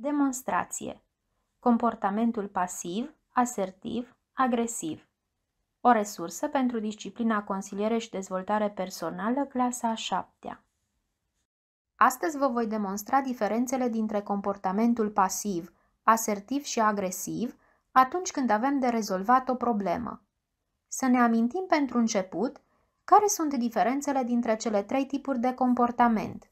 Demonstrație. Comportamentul pasiv, asertiv, agresiv. O resursă pentru disciplina consiliere și dezvoltare personală, clasa a 7 Astăzi vă voi demonstra diferențele dintre comportamentul pasiv, asertiv și agresiv atunci când avem de rezolvat o problemă. Să ne amintim pentru început care sunt diferențele dintre cele trei tipuri de comportament.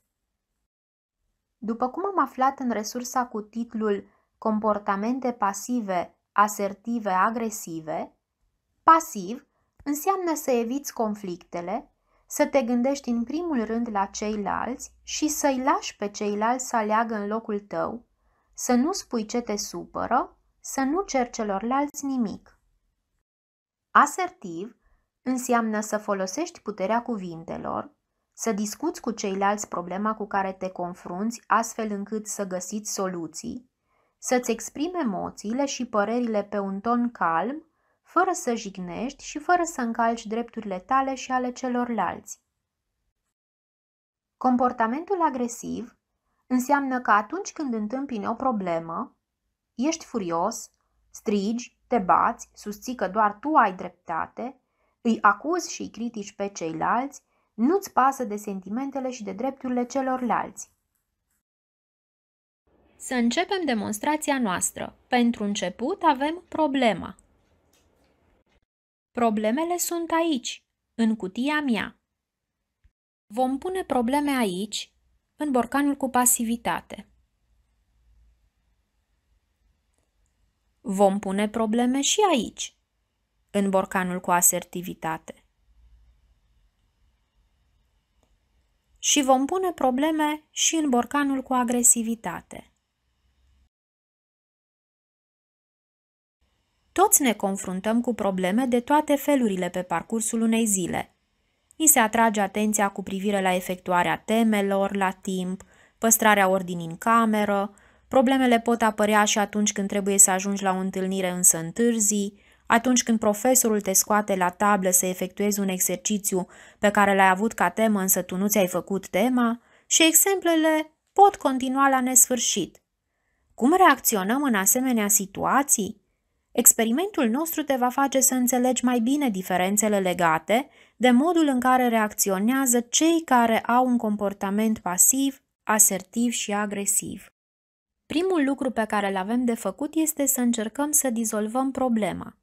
După cum am aflat în resursa cu titlul Comportamente pasive, asertive, agresive, pasiv înseamnă să eviți conflictele, să te gândești în primul rând la ceilalți și să-i lași pe ceilalți să aleagă în locul tău, să nu spui ce te supără, să nu ceri celorlalți nimic. Asertiv înseamnă să folosești puterea cuvintelor, să discuți cu ceilalți problema cu care te confrunți astfel încât să găsiți soluții, să-ți exprimi emoțiile și părerile pe un ton calm, fără să jignești și fără să încalci drepturile tale și ale celorlalți. Comportamentul agresiv înseamnă că atunci când întâmpini o problemă, ești furios, strigi, te bați, susții că doar tu ai dreptate, îi acuzi și îi critici pe ceilalți, nu-ți pasă de sentimentele și de drepturile celorlalți. Să începem demonstrația noastră. Pentru început avem problema. Problemele sunt aici, în cutia mea. Vom pune probleme aici, în borcanul cu pasivitate. Vom pune probleme și aici, în borcanul cu asertivitate. și vom pune probleme și în borcanul cu agresivitate. Toți ne confruntăm cu probleme de toate felurile pe parcursul unei zile. Ni se atrage atenția cu privire la efectuarea temelor, la timp, păstrarea ordinii în cameră, problemele pot apărea și atunci când trebuie să ajungi la o întâlnire însă întârzii, atunci când profesorul te scoate la tablă să efectuezi un exercițiu pe care l-ai avut ca temă, însă tu nu ți-ai făcut tema, și exemplele pot continua la nesfârșit. Cum reacționăm în asemenea situații? Experimentul nostru te va face să înțelegi mai bine diferențele legate de modul în care reacționează cei care au un comportament pasiv, asertiv și agresiv. Primul lucru pe care îl avem de făcut este să încercăm să dizolvăm problema.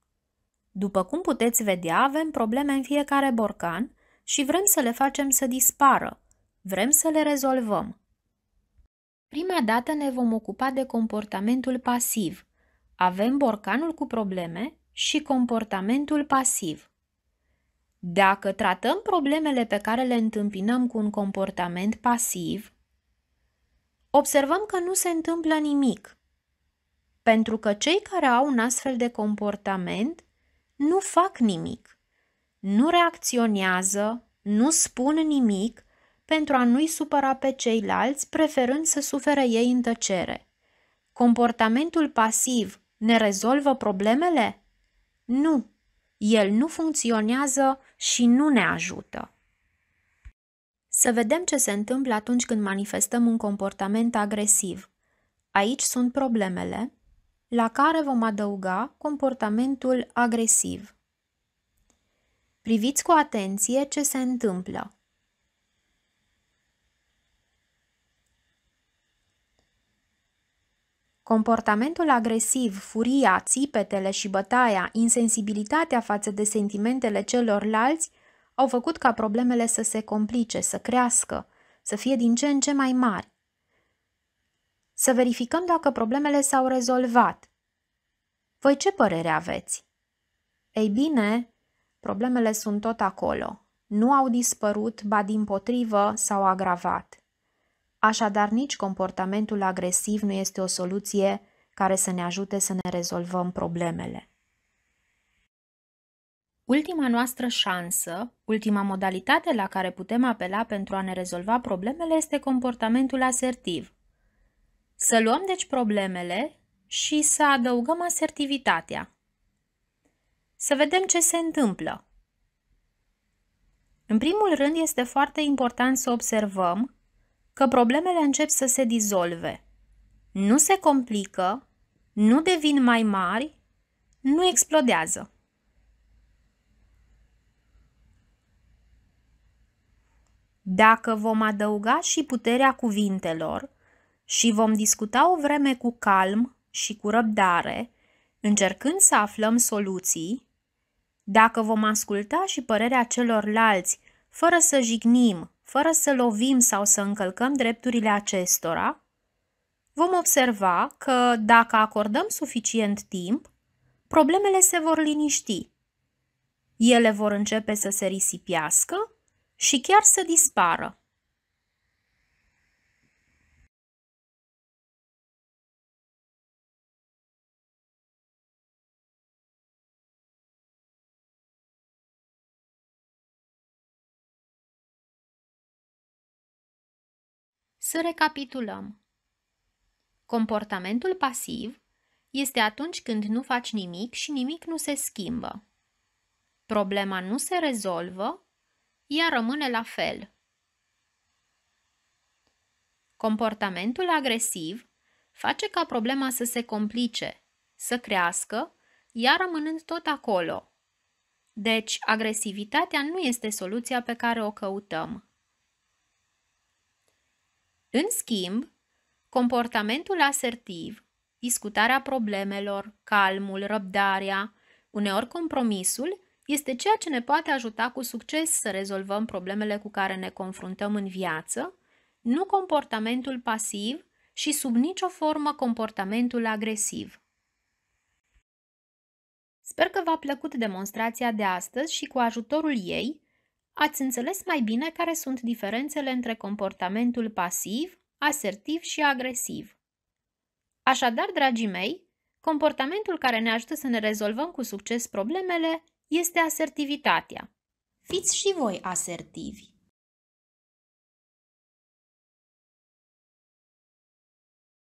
După cum puteți vedea, avem probleme în fiecare borcan și vrem să le facem să dispară. Vrem să le rezolvăm. Prima dată ne vom ocupa de comportamentul pasiv. Avem borcanul cu probleme și comportamentul pasiv. Dacă tratăm problemele pe care le întâmpinăm cu un comportament pasiv, observăm că nu se întâmplă nimic, pentru că cei care au un astfel de comportament nu fac nimic. Nu reacționează, nu spun nimic pentru a nu-i supăra pe ceilalți, preferând să sufere ei în tăcere. Comportamentul pasiv ne rezolvă problemele? Nu. El nu funcționează și nu ne ajută. Să vedem ce se întâmplă atunci când manifestăm un comportament agresiv. Aici sunt problemele, la care vom adăuga comportamentul agresiv. Priviți cu atenție ce se întâmplă. Comportamentul agresiv, furia, țipetele și bătaia, insensibilitatea față de sentimentele celorlalți au făcut ca problemele să se complice, să crească, să fie din ce în ce mai mari. Să verificăm dacă problemele s-au rezolvat. Voi ce părere aveți? Ei bine, problemele sunt tot acolo. Nu au dispărut, ba din potrivă s-au agravat. Așadar, nici comportamentul agresiv nu este o soluție care să ne ajute să ne rezolvăm problemele. Ultima noastră șansă, ultima modalitate la care putem apela pentru a ne rezolva problemele este comportamentul asertiv. Să luăm deci problemele și să adăugăm asertivitatea. Să vedem ce se întâmplă. În primul rând, este foarte important să observăm că problemele încep să se dizolve. Nu se complică, nu devin mai mari, nu explodează. Dacă vom adăuga și puterea cuvintelor și vom discuta o vreme cu calm și cu răbdare, încercând să aflăm soluții, dacă vom asculta și părerea celorlalți, fără să jignim, fără să lovim sau să încălcăm drepturile acestora, vom observa că dacă acordăm suficient timp, problemele se vor liniști. Ele vor începe să se risipească și chiar să dispară. Să recapitulăm. Comportamentul pasiv este atunci când nu faci nimic și nimic nu se schimbă. Problema nu se rezolvă, ea rămâne la fel. Comportamentul agresiv face ca problema să se complice, să crească, ea rămânând tot acolo. Deci, agresivitatea nu este soluția pe care o căutăm. În schimb, comportamentul asertiv, discutarea problemelor, calmul, răbdarea, uneori compromisul, este ceea ce ne poate ajuta cu succes să rezolvăm problemele cu care ne confruntăm în viață, nu comportamentul pasiv și sub nicio formă comportamentul agresiv. Sper că v-a plăcut demonstrația de astăzi și cu ajutorul ei ați înțeles mai bine care sunt diferențele între comportamentul pasiv, asertiv și agresiv. Așadar, dragii mei, comportamentul care ne ajută să ne rezolvăm cu succes problemele este asertivitatea. Fiți și voi asertivi!